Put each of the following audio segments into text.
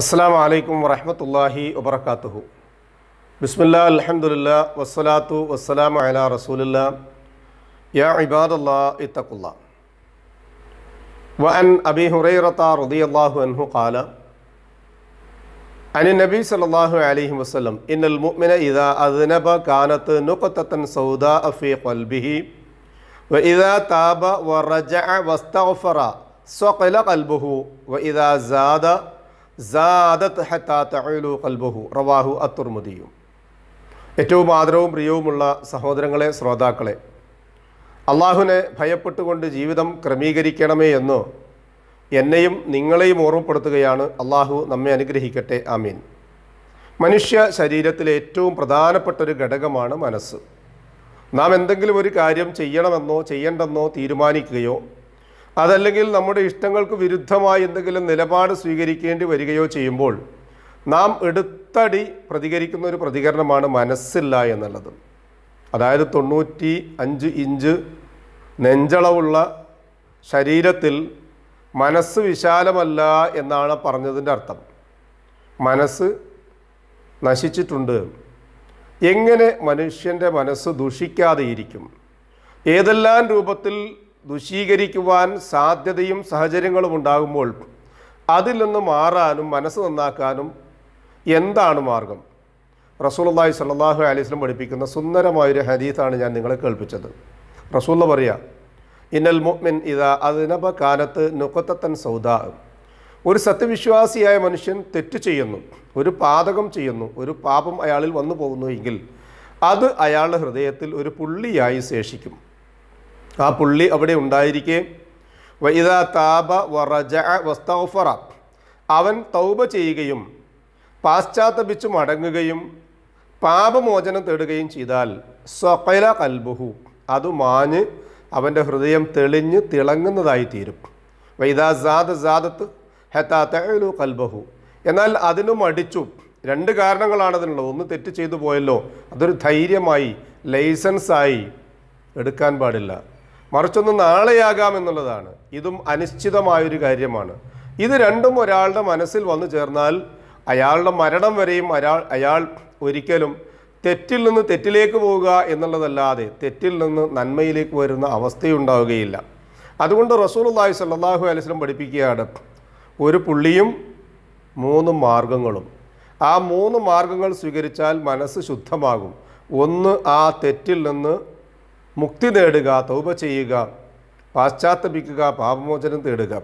അസ്സാം വലൈക്കും വറഹമത്തല്ലാഹി വബർക്കാത്തുഹു ബിസ്മില്ല അലഹമുല്ല വസ്സലാത്തു വസ്സലാം അല റസൂലില്ല യാ ഇബാദല്ലാ ഇത്തക്കുല്ല വഅൻ അബി ഹുറൈറത്ത റുദി അള്ളാഹു അൻഹു കാല അനി നബി സല്ലാഹു അലൈഹി വസ്ലം ഇന്നൽ മുഅ്മിന ഇദാ അദ്നബ കാനത്ത് നുഖത്തൻ സൗദാ ഫീ ഖൽബിഹി വഇദാ താബ വറജഅ വസ്തഗ്ഫറ സ്വഖല ഖൽബുഹു വഇദാ സാദ കൽബഹു റവാഹു അത്തുർമുദിയും ഏറ്റവും ആദരവും പ്രിയവുമുള്ള സഹോദരങ്ങളെ ശ്രോതാക്കളെ അള്ളാഹുനെ ഭയപ്പെട്ടുകൊണ്ട് ജീവിതം ക്രമീകരിക്കണമേ എന്ന് എന്നെയും നിങ്ങളെയും ഓർമ്മപ്പെടുത്തുകയാണ് അള്ളാഹു നമ്മെ അനുഗ്രഹിക്കട്ടെ ആമീൻ മനുഷ്യ ശരീരത്തിലെ ഏറ്റവും പ്രധാനപ്പെട്ട ഒരു ഘടകമാണ് മനസ്സ് നാം എന്തെങ്കിലും ഒരു കാര്യം ചെയ്യണമെന്നോ ചെയ്യണ്ടെന്നോ തീരുമാനിക്കുകയോ അതല്ലെങ്കിൽ നമ്മുടെ ഇഷ്ടങ്ങൾക്ക് വിരുദ്ധമായി എന്തെങ്കിലും നിലപാട് സ്വീകരിക്കേണ്ടി വരികയോ ചെയ്യുമ്പോൾ നാം എടുത്തടി പ്രതികരിക്കുന്ന ഒരു പ്രതികരണമാണ് മനസ്സില്ല എന്നുള്ളത് അതായത് തൊണ്ണൂറ്റി അഞ്ച് ഇഞ്ച് നെഞ്ചളവുള്ള ശരീരത്തിൽ മനസ്സ് വിശാലമല്ല എന്നാണ് പറഞ്ഞതിൻ്റെ അർത്ഥം മനസ്സ് നശിച്ചിട്ടുണ്ട് എങ്ങനെ മനുഷ്യൻ്റെ മനസ്സ് ദുഷിക്കാതെയിരിക്കും ഏതെല്ലാം രൂപത്തിൽ ദുശീകരിക്കുവാൻ സാധ്യതയും സാഹചര്യങ്ങളും ഉണ്ടാകുമ്പോൾ അതിൽ നിന്ന് മാറാനും മനസ്സ് നന്നാക്കാനും എന്താണ് മാർഗം റസൂലി സല്ലാഹു അലൈസ്ലം പഠിപ്പിക്കുന്ന സുന്ദരമായൊരു ഹദീത്താണ് ഞാൻ നിങ്ങളെ കേൾപ്പിച്ചത് റസൂൽ പറയാ ഇന്നൽ മുഅ്മിൻ ഇതാ അതിനബ കാലത്ത് നുക്കത്തൻ സൗദാ ഒരു സത്യവിശ്വാസിയായ മനുഷ്യൻ തെറ്റ് ചെയ്യുന്നു ഒരു പാതകം ചെയ്യുന്നു ഒരു പാപം അയാളിൽ വന്നു പോകുന്നു എങ്കിൽ അത് അയാളുടെ ഹൃദയത്തിൽ ഒരു പുള്ളിയായി ശേഷിക്കും ആ പുള്ളി അവിടെ ഉണ്ടായിരിക്കെ വൈദ താബ വറജ വസ്തഫറ അവൻ തൗബ ചെയ്യുകയും പാശ്ചാത്തപിച്ചു മടങ്ങുകയും പാപമോചനം തേടുകയും ചെയ്താൽ സ്വകല കൽബുഹു അത് മാഞ്ഞ് അവൻ്റെ ഹൃദയം തെളിഞ്ഞ് തിളങ്ങുന്നതായി തീരും വൈദാ സാദ് സാദത്ത് ഹെത്താ തെഴു കൽബഹു എന്നാൽ അതിനു മടിച്ചു രണ്ട് കാരണങ്ങളാണ് അതിനുള്ളത് ഒന്ന് തെറ്റ് ചെയ്തു പോയല്ലോ അതൊരു ധൈര്യമായി ലൈസൻസായി എടുക്കാൻ പാടില്ല മറിച്ചൊന്ന് നാളെയാകാം എന്നുള്ളതാണ് ഇതും അനിശ്ചിതമായൊരു കാര്യമാണ് ഇത് രണ്ടും ഒരാളുടെ മനസ്സിൽ വന്നു ചേർന്നാൽ അയാളുടെ മരണം വരെയും അയാൾ അയാൾ ഒരിക്കലും തെറ്റിൽ നിന്ന് തെറ്റിലേക്ക് പോവുക എന്നുള്ളതല്ലാതെ തെറ്റിൽ നിന്ന് നന്മയിലേക്ക് വരുന്ന അവസ്ഥയുണ്ടാവുകയില്ല അതുകൊണ്ട് റസൂലുള്ളാഹി സല്ലാഹു അലൈസ്ലം പഠിപ്പിക്കുകയാണ് ഒരു പുള്ളിയും മൂന്ന് മാർഗങ്ങളും ആ മൂന്ന് മാർഗങ്ങൾ സ്വീകരിച്ചാൽ മനസ്സ് ശുദ്ധമാകും ഒന്ന് ആ തെറ്റിൽ നിന്ന് മുക്തി നേടുക തൗപ ചെയ്യുക പാശ്ചാത്തപിക്കുക പാപമോചനം തേടുക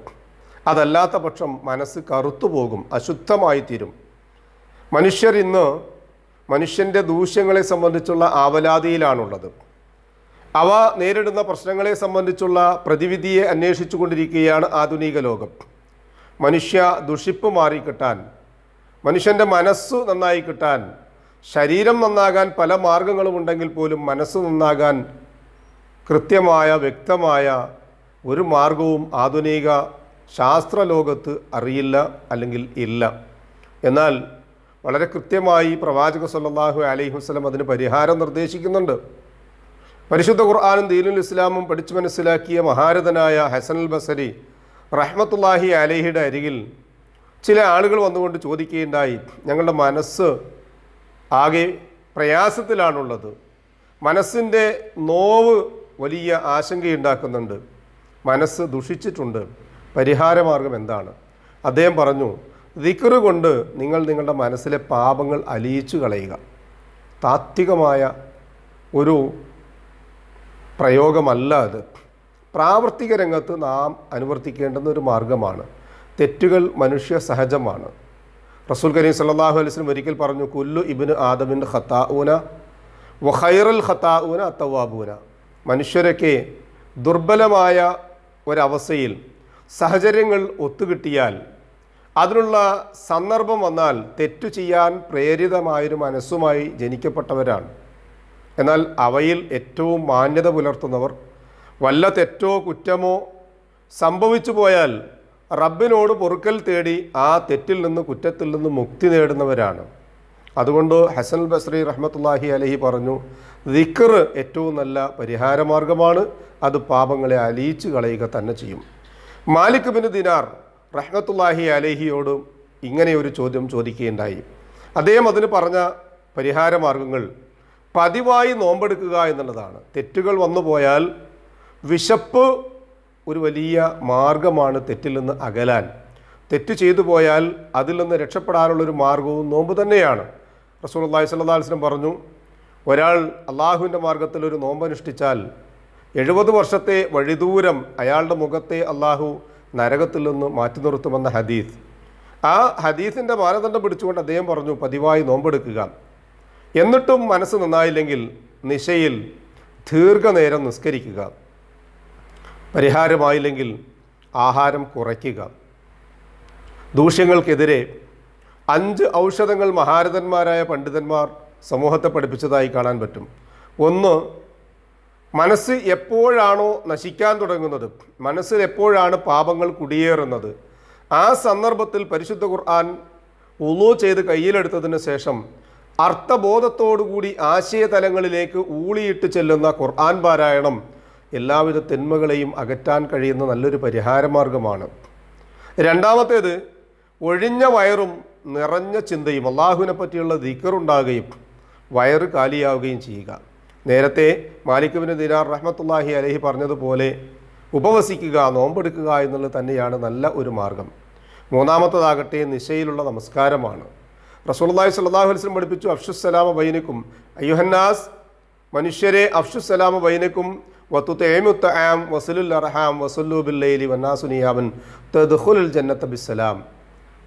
അതല്ലാത്ത പക്ഷം മനസ്സ് കറുത്തുപോകും അശുദ്ധമായി തീരും മനുഷ്യർ ഇന്ന് മനുഷ്യൻ്റെ ദൂഷ്യങ്ങളെ സംബന്ധിച്ചുള്ള ആവലാതിയിലാണുള്ളത് അവ നേരിടുന്ന പ്രശ്നങ്ങളെ സംബന്ധിച്ചുള്ള പ്രതിവിധിയെ അന്വേഷിച്ചു കൊണ്ടിരിക്കുകയാണ് ആധുനിക ലോകം മനുഷ്യ ദുഷിപ്പ് മാറിക്കിട്ടാൻ മനുഷ്യൻ്റെ മനസ്സ് നന്നായി കിട്ടാൻ ശരീരം നന്നാകാൻ പല മാർഗങ്ങളുമുണ്ടെങ്കിൽ പോലും മനസ്സ് നന്നാകാൻ കൃത്യമായ വ്യക്തമായ ഒരു മാർഗവും ആധുനിക ശാസ്ത്രലോകത്ത് അറിയില്ല അല്ലെങ്കിൽ ഇല്ല എന്നാൽ വളരെ കൃത്യമായി പ്രവാചക സല്ലാഹു അലൈഹി വസ്ലം അതിന് പരിഹാരം നിർദ്ദേശിക്കുന്നുണ്ട് പരിശുദ്ധ ഖുർആാനും ദീനുൽ ഇസ്ലാമും പഠിച്ചു മനസ്സിലാക്കിയ മഹാരഥനായ അൽ ബസരി റഹ്മത്തുല്ലാഹി അലഹിയുടെ അരികിൽ ചില ആളുകൾ വന്നുകൊണ്ട് ചോദിക്കുകയുണ്ടായി ഞങ്ങളുടെ മനസ്സ് ആകെ പ്രയാസത്തിലാണുള്ളത് മനസ്സിൻ്റെ നോവ് വലിയ ആശങ്കയുണ്ടാക്കുന്നുണ്ട് മനസ്സ് ദുഷിച്ചിട്ടുണ്ട് പരിഹാരമാർഗം എന്താണ് അദ്ദേഹം പറഞ്ഞു ദിക്കറ് കൊണ്ട് നിങ്ങൾ നിങ്ങളുടെ മനസ്സിലെ പാപങ്ങൾ അലിയിച്ചു കളയുക താത്വികമായ ഒരു പ്രയോഗമല്ല അത് പ്രാവർത്തിക രംഗത്ത് നാം അനുവർത്തിക്കേണ്ടുന്ന ഒരു മാർഗമാണ് തെറ്റുകൾ മനുഷ്യ സഹജമാണ് റസൂൽ കരീം സല്ലാഹു അലൈസ്ലം ഒരിക്കൽ പറഞ്ഞു കുല്ലു ഇബിന് ആദമിൻ ഖത്താ ഊന വഖൈറൽ ഖത്താ ഊന അത്തവാബൂന മനുഷ്യരൊക്കെ ദുർബലമായ ഒരവസ്ഥയിൽ സാഹചര്യങ്ങൾ ഒത്തുകിട്ടിയാൽ അതിനുള്ള സന്ദർഭം വന്നാൽ തെറ്റു ചെയ്യാൻ പ്രേരിതമായൊരു മനസ്സുമായി ജനിക്കപ്പെട്ടവരാണ് എന്നാൽ അവയിൽ ഏറ്റവും മാന്യത പുലർത്തുന്നവർ വല്ല തെറ്റോ കുറ്റമോ സംഭവിച്ചു പോയാൽ റബ്ബിനോട് പൊറുക്കൽ തേടി ആ തെറ്റിൽ നിന്ന് കുറ്റത്തിൽ നിന്ന് മുക്തി നേടുന്നവരാണ് അതുകൊണ്ട് ഹസൻ ബസ്രി റഹ്മത്തുല്ലാഹി അലഹി പറഞ്ഞു ദിക്കർ ഏറ്റവും നല്ല പരിഹാരമാർഗമാണ് അത് പാപങ്ങളെ അലിയിച്ചു കളയുക തന്നെ ചെയ്യും മാലിക് ബിൻ ദിനാർ റഹ്മത്തുല്ലാഹി അലഹിയോട് ഇങ്ങനെ ഒരു ചോദ്യം ചോദിക്കുകയുണ്ടായി അദ്ദേഹം അതിന് പറഞ്ഞ പരിഹാരമാർഗങ്ങൾ പതിവായി നോമ്പെടുക്കുക എന്നുള്ളതാണ് തെറ്റുകൾ വന്നു പോയാൽ വിശപ്പ് ഒരു വലിയ മാർഗമാണ് തെറ്റിൽ നിന്ന് അകലാൻ തെറ്റ് ചെയ്തു പോയാൽ അതിൽ നിന്ന് രക്ഷപ്പെടാനുള്ളൊരു മാർഗവും നോമ്പ് തന്നെയാണ് റസൂൽ അള്ളാഹി സ്വല്ലാ വസ്ലം പറഞ്ഞു ഒരാൾ അള്ളാഹുവിൻ്റെ മാർഗത്തിൽ ഒരു നോമ്പനുഷ്ഠിച്ചാൽ എഴുപത് വർഷത്തെ വഴിദൂരം അയാളുടെ മുഖത്തെ അള്ളാഹു നരകത്തിൽ നിന്ന് മാറ്റി നിർത്തുമെന്ന ഹദീസ് ആ ഹദീസിൻ്റെ മാനദണ്ഡം പിടിച്ചുകൊണ്ട് അദ്ദേഹം പറഞ്ഞു പതിവായി നോമ്പെടുക്കുക എന്നിട്ടും മനസ്സ് നന്നായില്ലെങ്കിൽ നിശയിൽ ദീർഘനേരം നിസ്കരിക്കുക പരിഹാരമായില്ലെങ്കിൽ ആഹാരം കുറയ്ക്കുക ദൂഷ്യങ്ങൾക്കെതിരെ അഞ്ച് ഔഷധങ്ങൾ മഹാരഥന്മാരായ പണ്ഡിതന്മാർ സമൂഹത്തെ പഠിപ്പിച്ചതായി കാണാൻ പറ്റും ഒന്ന് മനസ്സ് എപ്പോഴാണോ നശിക്കാൻ തുടങ്ങുന്നത് മനസ്സിൽ എപ്പോഴാണ് പാപങ്ങൾ കുടിയേറുന്നത് ആ സന്ദർഭത്തിൽ പരിശുദ്ധ ഖുർആൻ ഉളു ചെയ്ത് കയ്യിലെടുത്തതിന് ശേഷം അർത്ഥബോധത്തോടുകൂടി ആശയതലങ്ങളിലേക്ക് ഊളിയിട്ട് ചെല്ലുന്ന ഖുർആൻ പാരായണം എല്ലാവിധ തിന്മകളെയും അകറ്റാൻ കഴിയുന്ന നല്ലൊരു പരിഹാരമാർഗമാണ് രണ്ടാമത്തേത് ഒഴിഞ്ഞ വയറും നിറഞ്ഞ ചിന്തയും അള്ളാഹുവിനെ പറ്റിയുള്ള ദിക്കറുണ്ടാകുകയും വയറ് കാലിയാവുകയും ചെയ്യുക നേരത്തെ മാലിക്കുബിന് ദിനാർ റഹ്മത്തുല്ലാഹി അലഹി പറഞ്ഞതുപോലെ ഉപവസിക്കുക നോമ്പെടുക്കുക എന്നുള്ളത് തന്നെയാണ് നല്ല ഒരു മാർഗം മൂന്നാമത്തതാകട്ടെ നിശയിലുള്ള നമസ്കാരമാണ് റസൂൽല്ലാഹി സാഹു അലിസ്ലം പഠിപ്പിച്ചു അഫ്ഷുസലാമ ബൈനക്കും അയ്യുഹന്നാസ് മനുഷ്യരെ അഫ്ഷുസലാമ ബൈനക്കും വത്തുത്തേമുത്തആം വസുലുൽ അർഹാം വസുല്ലു ബില്ലൈലി വന്നാസുനിയാമൻ തദ്ഖുലുൽ ജന്നത്ത ബിസ്സലാം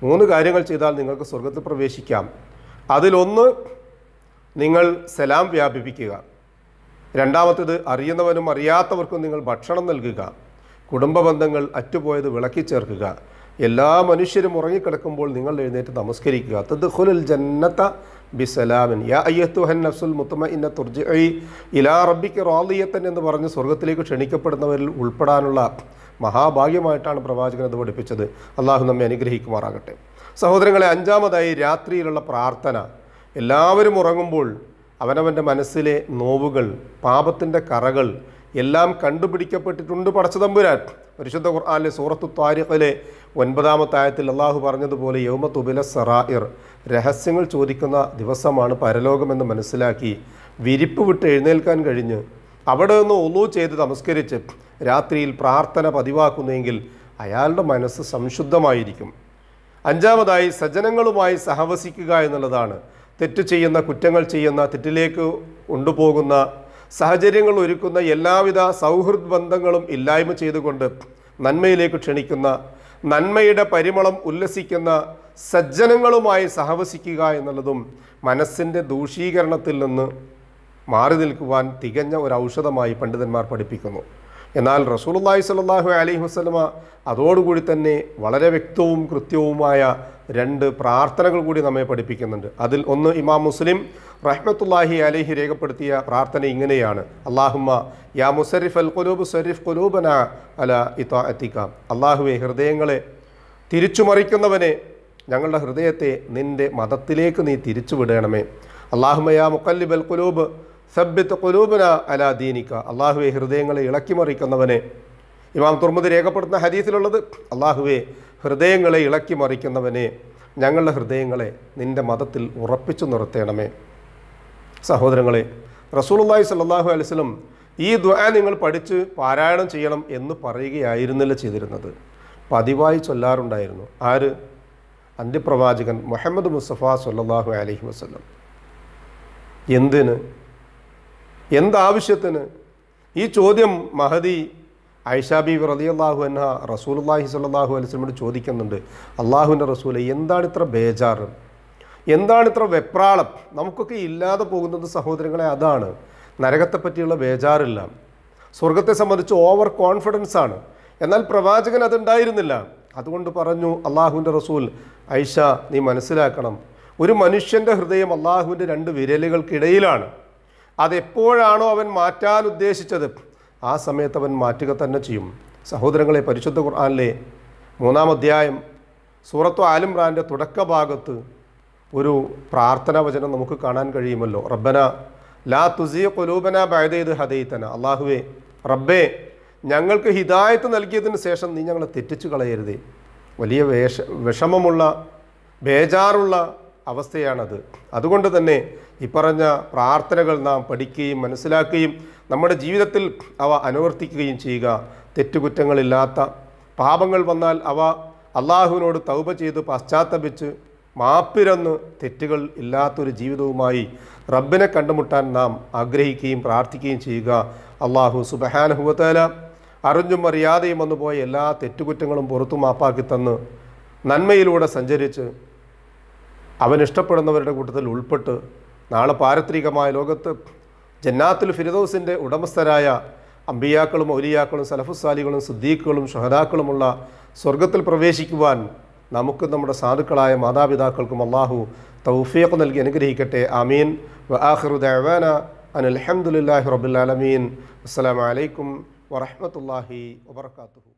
മൂന്ന് കാര്യങ്ങൾ ചെയ്താൽ നിങ്ങൾക്ക് സ്വർഗത്തിൽ പ്രവേശിക്കാം അതിലൊന്ന് നിങ്ങൾ സലാം വ്യാപിപ്പിക്കുക രണ്ടാമത്തേത് അറിയുന്നവനും അറിയാത്തവർക്കും നിങ്ങൾ ഭക്ഷണം നൽകുക കുടുംബ ബന്ധങ്ങൾ അറ്റുപോയത് വിളക്കി ചേർക്കുക എല്ലാ മനുഷ്യരും ഉറങ്ങിക്കിടക്കുമ്പോൾ നിങ്ങൾ എഴുന്നേറ്റ് നമസ്കരിക്കുക തദ്ഹുലുൽ ജന്നത്ത ബിസലാമിൻ യാ അയ്യത്തുഹൻ നഫ്സുൽ മുത്തമ ഇന്ന തുർജി ഇലാ റബ്ബിക്ക് റാദിയത്തൻ എന്ന് പറഞ്ഞ് സ്വർഗത്തിലേക്ക് ക്ഷണിക്കപ്പെടുന്നവരിൽ ഉൾപ്പെടാനുള്ള മഹാഭാഗ്യമായിട്ടാണ് പ്രവാചകൻ അത് പഠിപ്പിച്ചത് അള്ളാഹു നമ്മെ അനുഗ്രഹിക്കുമാറാകട്ടെ സഹോദരങ്ങളെ അഞ്ചാമതായി രാത്രിയിലുള്ള പ്രാർത്ഥന എല്ലാവരും ഉറങ്ങുമ്പോൾ അവനവൻ്റെ മനസ്സിലെ നോവുകൾ പാപത്തിൻ്റെ കറകൾ എല്ലാം കണ്ടുപിടിക്കപ്പെട്ടിട്ടുണ്ട് പടച്ചതമ്പുരാൻ പരിശുദ്ധ ഖുർആാനിലെ സൂറത്തു താരിഖിലെ ഒൻപതാമത്തെ ആയത്തിൽ അള്ളാഹു പറഞ്ഞതുപോലെ യൗമ തുബില സറായിർ രഹസ്യങ്ങൾ ചോദിക്കുന്ന ദിവസമാണ് പരലോകമെന്ന് മനസ്സിലാക്കി വിരിപ്പ് വിട്ട് എഴുന്നേൽക്കാൻ കഴിഞ്ഞ് അവിടെ നിന്ന് ഒന്നു ചെയ്ത് നമസ്കരിച്ച് രാത്രിയിൽ പ്രാർത്ഥന പതിവാക്കുന്നെങ്കിൽ അയാളുടെ മനസ്സ് സംശുദ്ധമായിരിക്കും അഞ്ചാമതായി സജ്ജനങ്ങളുമായി സഹവസിക്കുക എന്നുള്ളതാണ് തെറ്റ് ചെയ്യുന്ന കുറ്റങ്ങൾ ചെയ്യുന്ന തെറ്റിലേക്ക് കൊണ്ടുപോകുന്ന സാഹചര്യങ്ങൾ ഒരുക്കുന്ന എല്ലാവിധ സൗഹൃദ ബന്ധങ്ങളും ഇല്ലായ്മ ചെയ്തുകൊണ്ട് നന്മയിലേക്ക് ക്ഷണിക്കുന്ന നന്മയുടെ പരിമളം ഉല്ലസിക്കുന്ന സജ്ജനങ്ങളുമായി സഹവസിക്കുക എന്നുള്ളതും മനസ്സിൻ്റെ ദൂഷീകരണത്തിൽ നിന്ന് മാറി നിൽക്കുവാൻ തികഞ്ഞ ഒരു ഔഷധമായി പണ്ഡിതന്മാർ പഠിപ്പിക്കുന്നു എന്നാൽ റസൂലുല്ലാഹി സ്വല്ലല്ലാഹു അലൈഹി വസ്ലമ അതോടുകൂടി തന്നെ വളരെ വ്യക്തവും കൃത്യവുമായ രണ്ട് പ്രാർത്ഥനകൾ കൂടി നമ്മെ പഠിപ്പിക്കുന്നുണ്ട് അതിൽ ഒന്ന് ഇമാം മുസ്ലിം റഹ്മത്തുല്ലാഹി അലൈഹി രേഖപ്പെടുത്തിയ പ്രാർത്ഥന ഇങ്ങനെയാണ് അള്ളാഹുമ്മ യാ മുസരിഫ് അൽ കൊലൂബ് സരിഫ് കൊലൂബന അല ഇത്താ എത്തിക്കാം അള്ളാഹുവെ ഹൃദയങ്ങളെ തിരിച്ചുമറിക്കുന്നവനെ ഞങ്ങളുടെ ഹൃദയത്തെ നിൻ്റെ മതത്തിലേക്ക് നീ തിരിച്ചുവിടണമേ അള്ളാഹുമ യാ മുക്കല്ലിബ് അൽ കുലൂബ് സബ്ബിത്ത് കുലൂബന ദീനിക്ക അള്ളാഹുവെ ഹൃദയങ്ങളെ ഇളക്കിമറിക്കുന്നവനെ ഇമാം തുർമുദ് രേഖപ്പെടുത്തുന്ന ഹദീസിലുള്ളത് അള്ളാഹുവെ ഹൃദയങ്ങളെ ഇളക്കിമറിക്കുന്നവനെ ഞങ്ങളുടെ ഹൃദയങ്ങളെ നിൻ്റെ മതത്തിൽ ഉറപ്പിച്ചു നിർത്തേണമേ സഹോദരങ്ങളെ റസൂലുള്ളാഹി സല്ലാഹു അലൈവലം ഈ ദ്വാ നിങ്ങൾ പഠിച്ച് പാരായണം ചെയ്യണം എന്ന് പറയുകയായിരുന്നില്ല ചെയ്തിരുന്നത് പതിവായി ചൊല്ലാറുണ്ടായിരുന്നു ആര് അന്ത്യപ്രവാചകൻ മുഹമ്മദ് മുസ്തഫ സല്ലാഹു അലഹി വസ്ലം എന്തിന് എന്താവശ്യത്തിന് ഈ ചോദ്യം മഹദി ഐഷാബി റലിയല്ലാഹു എന്ന റസൂൽല്ലാഹി സ്വല്ലാഹു അലിസ്ലമോട് ചോദിക്കുന്നുണ്ട് അള്ളാഹുവിൻ്റെ റസൂൽ എന്താണ് ഇത്ര ബേജാറ് എന്താണ് ഇത്ര വെപ്രാളം നമുക്കൊക്കെ ഇല്ലാതെ പോകുന്നത് സഹോദരങ്ങളെ അതാണ് നരകത്തെ പറ്റിയുള്ള ബേജാറില്ല സ്വർഗത്തെ സംബന്ധിച്ച് ഓവർ കോൺഫിഡൻസ് ആണ് എന്നാൽ പ്രവാചകൻ അതുണ്ടായിരുന്നില്ല അതുകൊണ്ട് പറഞ്ഞു അള്ളാഹുവിൻ്റെ റസൂൽ ഐഷ നീ മനസ്സിലാക്കണം ഒരു മനുഷ്യൻ്റെ ഹൃദയം അള്ളാഹുവിൻ്റെ രണ്ട് വിരലുകൾക്കിടയിലാണ് അതെപ്പോഴാണോ അവൻ മാറ്റാൻ ഉദ്ദേശിച്ചത് ആ സമയത്ത് അവൻ മാറ്റുക തന്നെ ചെയ്യും സഹോദരങ്ങളെ പരിശുദ്ധ ഖുർആാനിലെ മൂന്നാം അധ്യായം സൂറത്തു ആലിംറാൻ്റെ ഭാഗത്ത് ഒരു പ്രാർത്ഥന വചനം നമുക്ക് കാണാൻ കഴിയുമല്ലോ റബ്ബന ലാ തുസി കൊലൂബന ബൈദയ്ത് ഹദയ്ത്തന അള്ളാഹുവേ റബ്ബേ ഞങ്ങൾക്ക് ഹിദായത്ത് നൽകിയതിന് ശേഷം നീ ഞങ്ങളെ തെറ്റിച്ചു കളയരുതേ വലിയ വേഷ വിഷമമുള്ള ബേജാറുള്ള അവസ്ഥയാണത് അതുകൊണ്ട് തന്നെ ഇപ്പറഞ്ഞ പ്രാർത്ഥനകൾ നാം പഠിക്കുകയും മനസ്സിലാക്കുകയും നമ്മുടെ ജീവിതത്തിൽ അവ അനുവർത്തിക്കുകയും ചെയ്യുക തെറ്റുകുറ്റങ്ങളില്ലാത്ത പാപങ്ങൾ വന്നാൽ അവ അള്ളാഹുവിനോട് തൗപ ചെയ്ത് പശ്ചാത്തപിച്ച് മാപ്പിരന്ന് തെറ്റുകൾ ഇല്ലാത്തൊരു ജീവിതവുമായി റബ്ബിനെ കണ്ടുമുട്ടാൻ നാം ആഗ്രഹിക്കുകയും പ്രാർത്ഥിക്കുകയും ചെയ്യുക അള്ളാഹു സുബഹാനുഹുവത്തേല അറിഞ്ഞും അറിയാതെയും വന്നുപോയ എല്ലാ തെറ്റുകുറ്റങ്ങളും പുറത്തു മാപ്പാക്കി തന്ന് നന്മയിലൂടെ സഞ്ചരിച്ച് അവനിഷ്ടപ്പെടുന്നവരുടെ കൂട്ടത്തിൽ ഉൾപ്പെട്ട് നാളെ പാരത്രികമായ ലോകത്ത് ജന്നാത്തുൽ ഫിരദോസിൻ്റെ ഉടമസ്ഥരായ അമ്പിയാക്കളും ഔലിയാക്കളും സലഫുസാലികളും സുദ്ദീഖുകളും ഷഹദാക്കളുമുള്ള സ്വർഗത്തിൽ പ്രവേശിക്കുവാൻ നമുക്ക് നമ്മുടെ സാധുക്കളായ മാതാപിതാക്കൾക്കും അള്ളാഹു തൗഫീഖ് നൽകി അനുഗ്രഹിക്കട്ടെ ആമീൻ വ ആഹിറു അസ്സാം വലൈക്കും അഹമ്മദില്ലാഹി വാത്തു ആലമീൻ അസ്സലാമു അലൈക്കും വറഹ്മത്തുള്ളാഹി